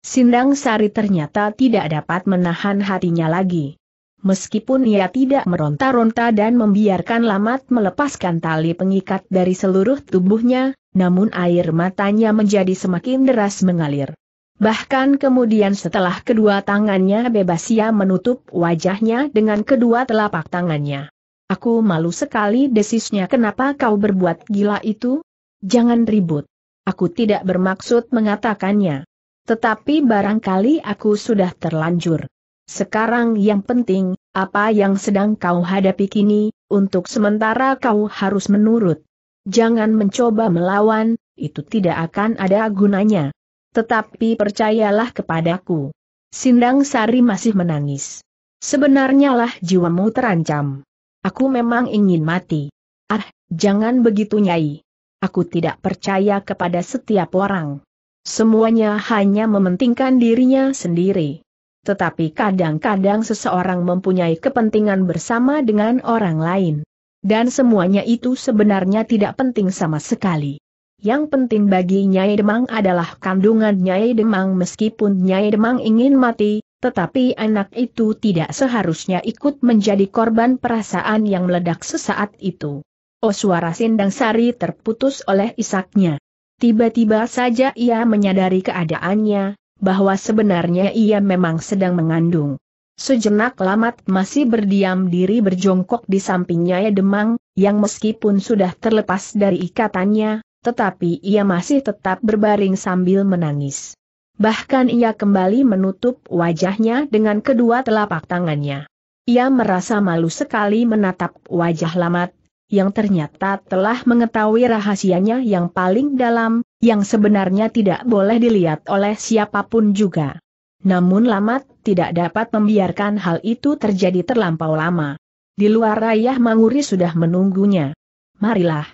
Sindang Sari ternyata tidak dapat menahan hatinya lagi. Meskipun ia tidak meronta-ronta dan membiarkan Lamat melepaskan tali pengikat dari seluruh tubuhnya, namun air matanya menjadi semakin deras mengalir. Bahkan kemudian setelah kedua tangannya bebas ia menutup wajahnya dengan kedua telapak tangannya. Aku malu sekali desisnya kenapa kau berbuat gila itu? Jangan ribut. Aku tidak bermaksud mengatakannya. Tetapi barangkali aku sudah terlanjur. Sekarang yang penting, apa yang sedang kau hadapi kini, untuk sementara kau harus menurut. Jangan mencoba melawan, itu tidak akan ada gunanya. Tetapi percayalah kepadaku. Sindang Sari masih menangis. Sebenarnya lah jiwamu terancam. Aku memang ingin mati. Ah, jangan begitu Nyai. Aku tidak percaya kepada setiap orang. Semuanya hanya mementingkan dirinya sendiri tetapi kadang-kadang seseorang mempunyai kepentingan bersama dengan orang lain. Dan semuanya itu sebenarnya tidak penting sama sekali. Yang penting bagi Nyai Demang adalah kandungan Nyai Demang meskipun Nyai Demang ingin mati, tetapi anak itu tidak seharusnya ikut menjadi korban perasaan yang meledak sesaat itu. Oh suara Sindang Sari terputus oleh isaknya. Tiba-tiba saja ia menyadari keadaannya, bahwa sebenarnya ia memang sedang mengandung. Sejenak Lamat masih berdiam diri berjongkok di sampingnya ya Demang, yang meskipun sudah terlepas dari ikatannya, tetapi ia masih tetap berbaring sambil menangis. Bahkan ia kembali menutup wajahnya dengan kedua telapak tangannya. Ia merasa malu sekali menatap wajah Lamat, yang ternyata telah mengetahui rahasianya yang paling dalam, yang sebenarnya tidak boleh dilihat oleh siapapun juga. Namun Lamat tidak dapat membiarkan hal itu terjadi terlampau lama. Di luar Rayah Manguri sudah menunggunya. Marilah.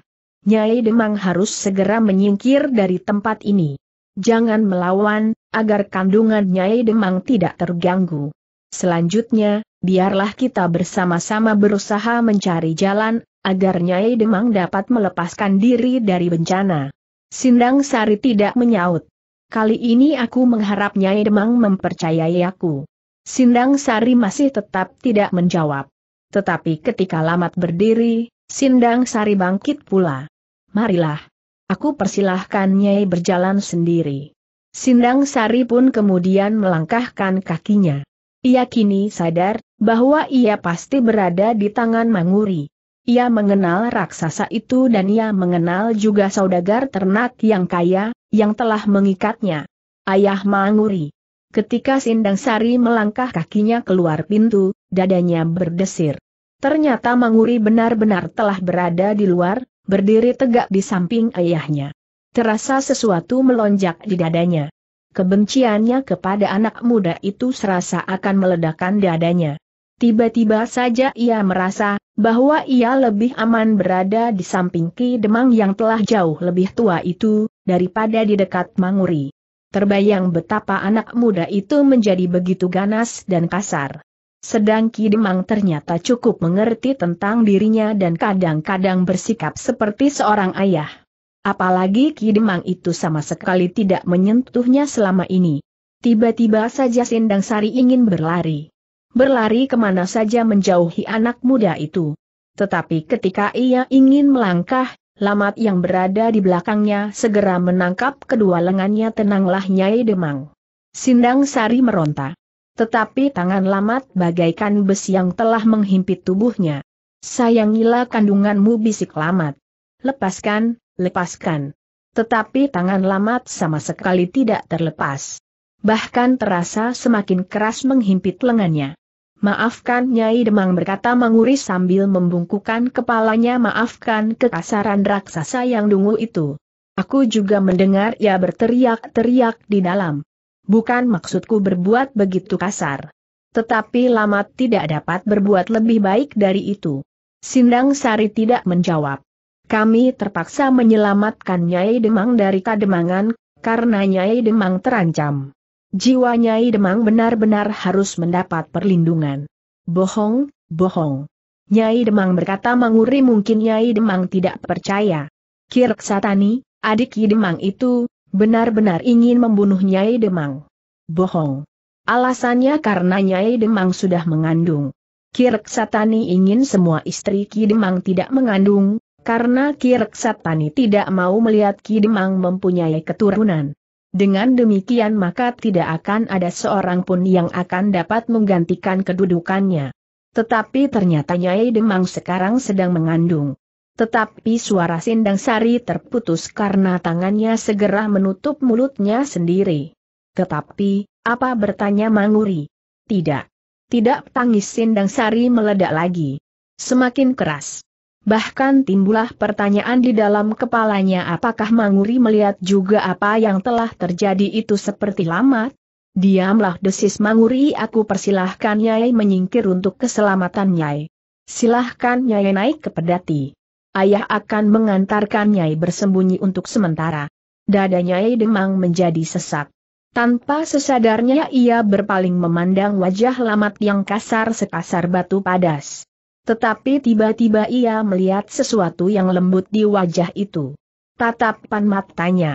Nyai Demang harus segera menyingkir dari tempat ini. Jangan melawan, agar kandungan Nyai Demang tidak terganggu. Selanjutnya, biarlah kita bersama-sama berusaha mencari jalan agar Nyai Demang dapat melepaskan diri dari bencana. Sindang Sari tidak menyaut. Kali ini aku mengharap Nyai Demang mempercayai aku. Sindang Sari masih tetap tidak menjawab. Tetapi ketika Lamat berdiri, Sindang Sari bangkit pula. Marilah. Aku persilahkan Nyai berjalan sendiri. Sindang Sari pun kemudian melangkahkan kakinya. Ia kini sadar, bahwa ia pasti berada di tangan Manguri. Ia mengenal raksasa itu dan ia mengenal juga saudagar ternak yang kaya, yang telah mengikatnya. Ayah Manguri. Ketika Sindang Sari melangkah kakinya keluar pintu, dadanya berdesir. Ternyata Manguri benar-benar telah berada di luar, berdiri tegak di samping ayahnya. Terasa sesuatu melonjak di dadanya. Kebenciannya kepada anak muda itu serasa akan meledakkan dadanya. Tiba-tiba saja ia merasa bahwa ia lebih aman berada di samping Ki Demang yang telah jauh lebih tua itu daripada di dekat Manguri. Terbayang betapa anak muda itu menjadi begitu ganas dan kasar. Sedang Ki Demang ternyata cukup mengerti tentang dirinya dan kadang-kadang bersikap seperti seorang ayah. Apalagi Ki Demang itu sama sekali tidak menyentuhnya selama ini. Tiba-tiba saja Sindang Sari ingin berlari berlari kemana saja menjauhi anak muda itu. Tetapi ketika ia ingin melangkah, Lamat yang berada di belakangnya segera menangkap kedua lengannya tenanglah Nyai Demang. Sindang Sari meronta. Tetapi tangan Lamat bagaikan besi yang telah menghimpit tubuhnya. Sayangilah kandunganmu bisik Lamat. Lepaskan, lepaskan. Tetapi tangan Lamat sama sekali tidak terlepas. Bahkan terasa semakin keras menghimpit lengannya. Maafkan Nyai Demang berkata Manguri sambil membungkukan kepalanya maafkan kekasaran raksasa yang dungu itu. Aku juga mendengar ia berteriak-teriak di dalam. Bukan maksudku berbuat begitu kasar. Tetapi lama tidak dapat berbuat lebih baik dari itu. Sindang Sari tidak menjawab. Kami terpaksa menyelamatkan Nyai Demang dari kademangan, karena Nyai Demang terancam jiwa Nyai Demang benar-benar harus mendapat perlindungan. Bohong, bohong. Nyai Demang berkata menguri mungkin Nyai Demang tidak percaya. Kirk Satani, adik Ki Demang itu, benar-benar ingin membunuh Nyai Demang. Bohong. Alasannya karena Nyai Demang sudah mengandung. Kirk Satani ingin semua istri Ki Demang tidak mengandung, karena Kirk Satani tidak mau melihat Ki Demang mempunyai keturunan. Dengan demikian maka tidak akan ada seorang pun yang akan dapat menggantikan kedudukannya. Tetapi ternyata Nyai Demang sekarang sedang mengandung. Tetapi suara Sindang Sari terputus karena tangannya segera menutup mulutnya sendiri. Tetapi, apa bertanya Manguri? Tidak. Tidak tangis Sindang Sari meledak lagi. Semakin keras. Bahkan timbullah pertanyaan di dalam kepalanya apakah Manguri melihat juga apa yang telah terjadi itu seperti lama? Diamlah desis Manguri aku persilahkan Nyai menyingkir untuk keselamatan Nyai. Silahkan Nyai naik ke pedati. Ayah akan mengantarkan Nyai bersembunyi untuk sementara. Dada Nyai demang menjadi sesak. Tanpa sesadarnya ia berpaling memandang wajah Lamat yang kasar sekasar batu padas. Tetapi tiba-tiba ia melihat sesuatu yang lembut di wajah itu. Tatapan matanya.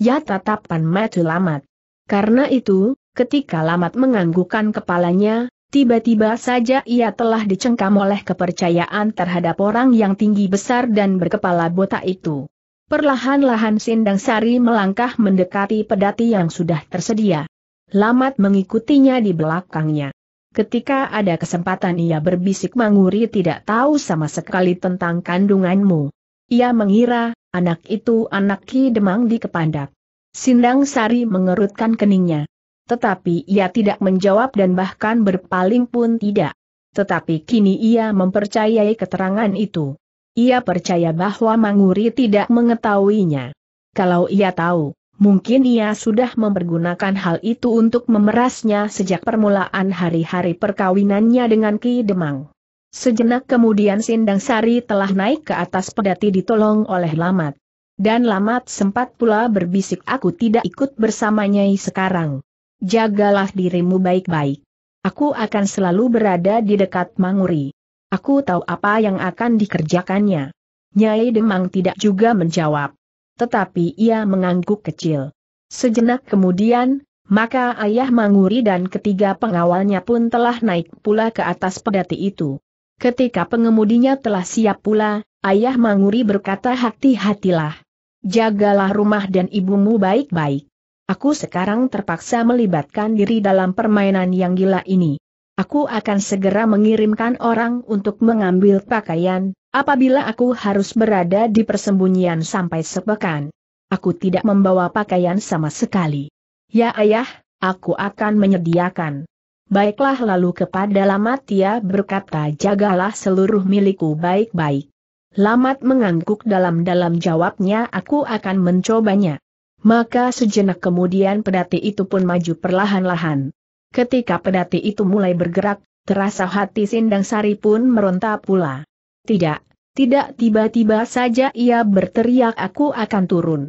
Ya tatapan mata lamat. Karena itu, ketika lamat menganggukkan kepalanya, tiba-tiba saja ia telah dicengkam oleh kepercayaan terhadap orang yang tinggi besar dan berkepala botak itu. Perlahan-lahan Sindang Sari melangkah mendekati pedati yang sudah tersedia. Lamat mengikutinya di belakangnya. Ketika ada kesempatan ia berbisik Manguri tidak tahu sama sekali tentang kandunganmu. Ia mengira, anak itu anak Ki Demang di Kepandak. Sindang Sari mengerutkan keningnya. Tetapi ia tidak menjawab dan bahkan berpaling pun tidak. Tetapi kini ia mempercayai keterangan itu. Ia percaya bahwa Manguri tidak mengetahuinya. Kalau ia tahu, Mungkin ia sudah mempergunakan hal itu untuk memerasnya sejak permulaan hari-hari perkawinannya dengan Ki Demang. Sejenak kemudian Sindang Sari telah naik ke atas pedati ditolong oleh Lamat. Dan Lamat sempat pula berbisik aku tidak ikut bersamanya sekarang. Jagalah dirimu baik-baik. Aku akan selalu berada di dekat Manguri. Aku tahu apa yang akan dikerjakannya. Nyai Demang tidak juga menjawab tetapi ia mengangguk kecil. Sejenak kemudian, maka ayah Manguri dan ketiga pengawalnya pun telah naik pula ke atas pedati itu. Ketika pengemudinya telah siap pula, ayah Manguri berkata hati-hatilah. Jagalah rumah dan ibumu baik-baik. Aku sekarang terpaksa melibatkan diri dalam permainan yang gila ini. Aku akan segera mengirimkan orang untuk mengambil pakaian, Apabila aku harus berada di persembunyian sampai sepekan, aku tidak membawa pakaian sama sekali. Ya ayah, aku akan menyediakan. Baiklah lalu kepada Lamat ia berkata jagalah seluruh milikku baik-baik. Lamat mengangguk dalam-dalam jawabnya aku akan mencobanya. Maka sejenak kemudian pedati itu pun maju perlahan-lahan. Ketika pedati itu mulai bergerak, terasa hati Sindang Sari pun meronta pula. Tidak, tidak tiba-tiba saja ia berteriak aku akan turun.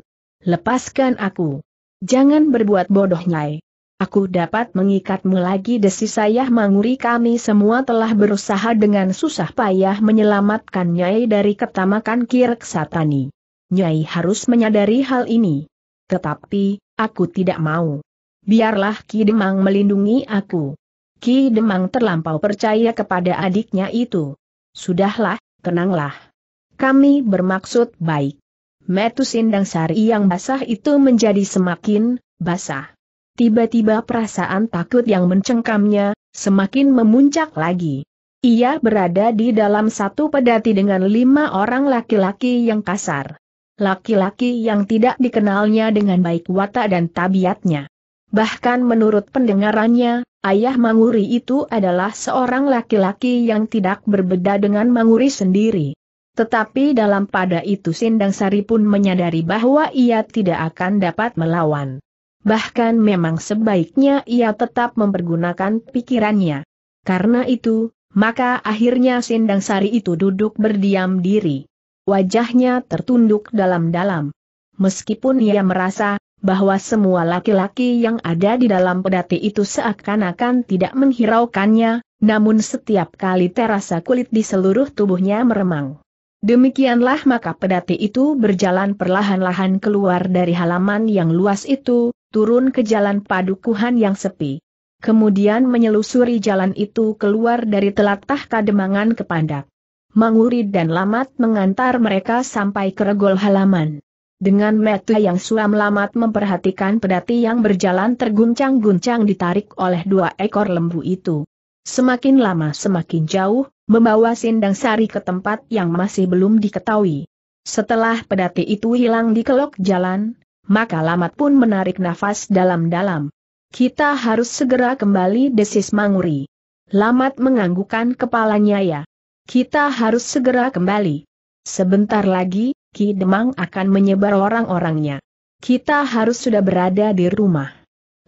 Lepaskan aku. Jangan berbuat bodoh Nyai. Aku dapat mengikatmu lagi desi saya manguri kami semua telah berusaha dengan susah payah menyelamatkan Nyai dari ketamakan Kirk Satani. Nyai harus menyadari hal ini. Tetapi, aku tidak mau. Biarlah Ki Demang melindungi aku. Ki Demang terlampau percaya kepada adiknya itu. Sudahlah, tenanglah. Kami bermaksud baik. Metu sindang sari yang basah itu menjadi semakin basah. Tiba-tiba perasaan takut yang mencengkamnya, semakin memuncak lagi. Ia berada di dalam satu pedati dengan lima orang laki-laki yang kasar. Laki-laki yang tidak dikenalnya dengan baik watak dan tabiatnya. Bahkan menurut pendengarannya, ayah Manguri itu adalah seorang laki-laki yang tidak berbeda dengan Manguri sendiri. Tetapi dalam pada itu Sindang Sari pun menyadari bahwa ia tidak akan dapat melawan. Bahkan memang sebaiknya ia tetap mempergunakan pikirannya. Karena itu, maka akhirnya Sindang Sari itu duduk berdiam diri. Wajahnya tertunduk dalam-dalam. Meskipun ia merasa bahwa semua laki-laki yang ada di dalam pedati itu seakan-akan tidak menghiraukannya, namun setiap kali terasa kulit di seluruh tubuhnya meremang. Demikianlah maka pedati itu berjalan perlahan-lahan keluar dari halaman yang luas itu, turun ke jalan padukuhan yang sepi. Kemudian menyelusuri jalan itu keluar dari telatah kademangan ke pandak. Mangurid dan Lamat mengantar mereka sampai ke regol halaman. Dengan mata yang suam lamat memperhatikan pedati yang berjalan terguncang-guncang ditarik oleh dua ekor lembu itu. Semakin lama semakin jauh, membawa sindang sari ke tempat yang masih belum diketahui. Setelah pedati itu hilang di kelok jalan, maka lamat pun menarik nafas dalam-dalam. Kita harus segera kembali desis Manguri. Lamat menganggukan kepalanya ya. Kita harus segera kembali. Sebentar lagi, Ki Demang akan menyebar orang-orangnya. Kita harus sudah berada di rumah.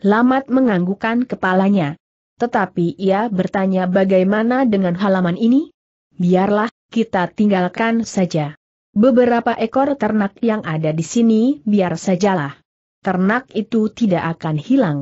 Lamat menganggukkan kepalanya. Tetapi ia bertanya bagaimana dengan halaman ini? Biarlah, kita tinggalkan saja. Beberapa ekor ternak yang ada di sini biar sajalah. Ternak itu tidak akan hilang.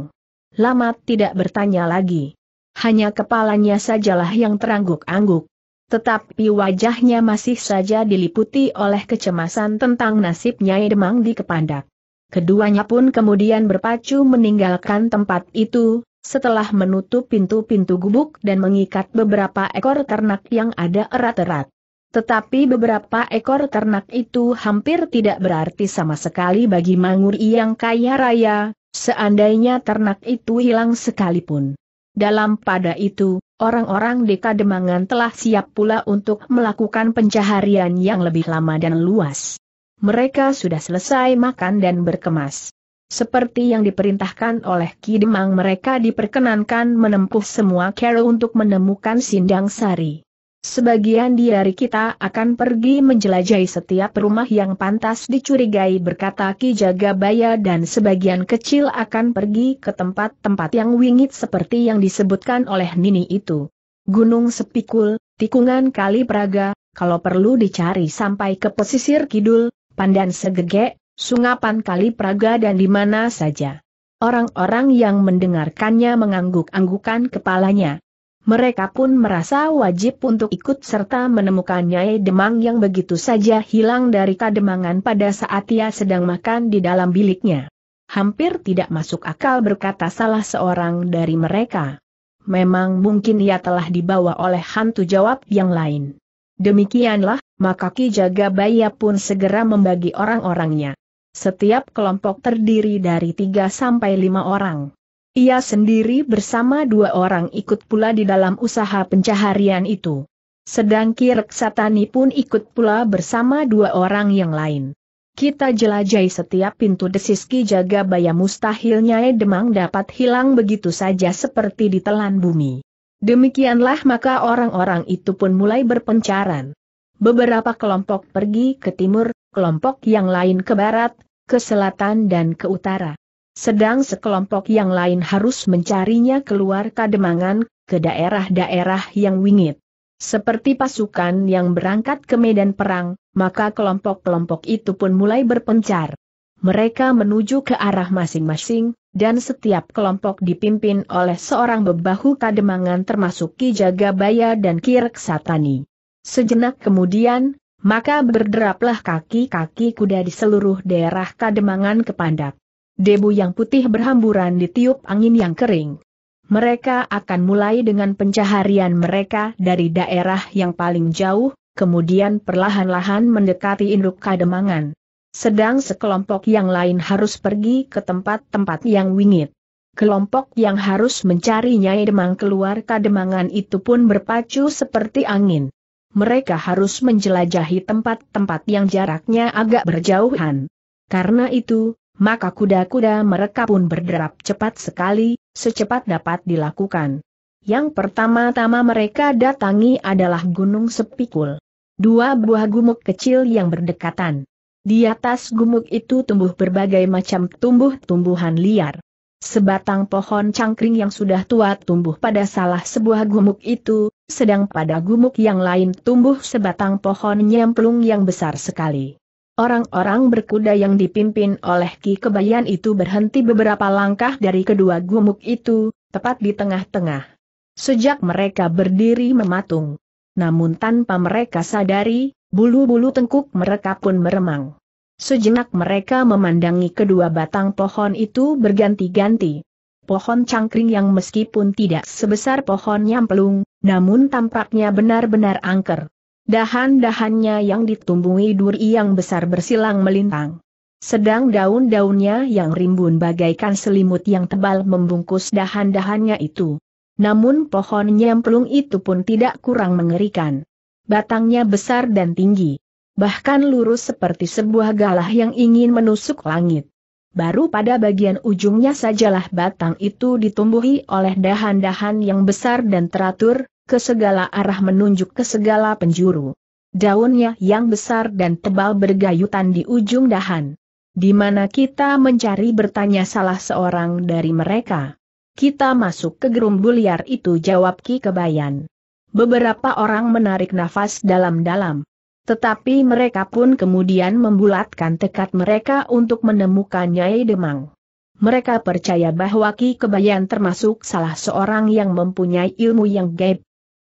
Lamat tidak bertanya lagi. Hanya kepalanya sajalah yang terangguk-angguk. Tetapi wajahnya masih saja diliputi oleh kecemasan tentang nasibnya Demang di Kepandak. Keduanya pun kemudian berpacu meninggalkan tempat itu, setelah menutup pintu-pintu gubuk dan mengikat beberapa ekor ternak yang ada erat-erat. Tetapi beberapa ekor ternak itu hampir tidak berarti sama sekali bagi Mangur yang kaya raya, seandainya ternak itu hilang sekalipun. Dalam pada itu, Orang-orang di Kademangan telah siap pula untuk melakukan pencaharian yang lebih lama dan luas. Mereka sudah selesai makan dan berkemas. Seperti yang diperintahkan oleh Ki Demang mereka diperkenankan menempuh semua kera untuk menemukan Sindang Sari. Sebagian diari kita akan pergi menjelajahi setiap rumah yang pantas dicurigai berkata Ki Jagabaya dan sebagian kecil akan pergi ke tempat-tempat yang wingit seperti yang disebutkan oleh Nini itu. Gunung Sepikul, Tikungan Kali Praga, kalau perlu dicari sampai ke pesisir kidul, Pandan Segege, Sungapan Kali Praga dan di mana saja. Orang-orang yang mendengarkannya mengangguk-anggukan kepalanya. Mereka pun merasa wajib untuk ikut serta menemukan Nyai Demang yang begitu saja hilang dari kademangan pada saat ia sedang makan di dalam biliknya. Hampir tidak masuk akal berkata salah seorang dari mereka. Memang mungkin ia telah dibawa oleh hantu jawab yang lain. Demikianlah, maka Ki Jaga Baya pun segera membagi orang-orangnya. Setiap kelompok terdiri dari 3 sampai 5 orang. Ia sendiri bersama dua orang ikut pula di dalam usaha pencaharian itu. Sedang Kirk Satani pun ikut pula bersama dua orang yang lain. Kita jelajahi setiap pintu desiski jaga baya mustahilnya Demang dapat hilang begitu saja seperti ditelan bumi. Demikianlah maka orang-orang itu pun mulai berpencaran. Beberapa kelompok pergi ke timur, kelompok yang lain ke barat, ke selatan dan ke utara. Sedang sekelompok yang lain harus mencarinya keluar kademangan, ke daerah-daerah yang wingit. Seperti pasukan yang berangkat ke medan perang, maka kelompok-kelompok itu pun mulai berpencar. Mereka menuju ke arah masing-masing, dan setiap kelompok dipimpin oleh seorang bebahu kademangan termasuk Ki Jagabaya dan Ki Reksatani. Sejenak kemudian, maka berderaplah kaki-kaki kuda di seluruh daerah kademangan ke Pandak. Debu yang putih berhamburan ditiup angin yang kering. Mereka akan mulai dengan pencaharian mereka dari daerah yang paling jauh, kemudian perlahan-lahan mendekati induk kademangan. Sedang sekelompok yang lain harus pergi ke tempat-tempat yang wingit. Kelompok yang harus mencari Nyai Demang keluar kademangan itu pun berpacu seperti angin. Mereka harus menjelajahi tempat-tempat yang jaraknya agak berjauhan. Karena itu, maka kuda-kuda mereka pun berderap cepat sekali, secepat dapat dilakukan. Yang pertama-tama mereka datangi adalah Gunung Sepikul. Dua buah gumuk kecil yang berdekatan. Di atas gumuk itu tumbuh berbagai macam tumbuh-tumbuhan liar. Sebatang pohon cangkring yang sudah tua tumbuh pada salah sebuah gumuk itu, sedang pada gumuk yang lain tumbuh sebatang pohon nyemplung yang besar sekali. Orang-orang berkuda yang dipimpin oleh Ki Kebayan itu berhenti beberapa langkah dari kedua gumuk itu, tepat di tengah-tengah. Sejak mereka berdiri mematung. Namun tanpa mereka sadari, bulu-bulu tengkuk mereka pun meremang. Sejenak mereka memandangi kedua batang pohon itu berganti-ganti. Pohon cangkring yang meskipun tidak sebesar pohon nyamplung, namun tampaknya benar-benar angker. Dahan-dahannya yang ditumbuhi duri yang besar bersilang melintang. Sedang daun-daunnya yang rimbun bagaikan selimut yang tebal membungkus dahan-dahannya itu. Namun pohon nyemplung itu pun tidak kurang mengerikan. Batangnya besar dan tinggi. Bahkan lurus seperti sebuah galah yang ingin menusuk langit. Baru pada bagian ujungnya sajalah batang itu ditumbuhi oleh dahan-dahan yang besar dan teratur, ke segala arah menunjuk ke segala penjuru. Daunnya yang besar dan tebal bergayutan di ujung dahan. Di mana kita mencari bertanya salah seorang dari mereka. Kita masuk ke gerumbul liar itu jawab Ki Kebayan. Beberapa orang menarik nafas dalam-dalam. Tetapi mereka pun kemudian membulatkan tekad mereka untuk menemukan Nyai Demang. Mereka percaya bahwa Ki Kebayan termasuk salah seorang yang mempunyai ilmu yang gaib,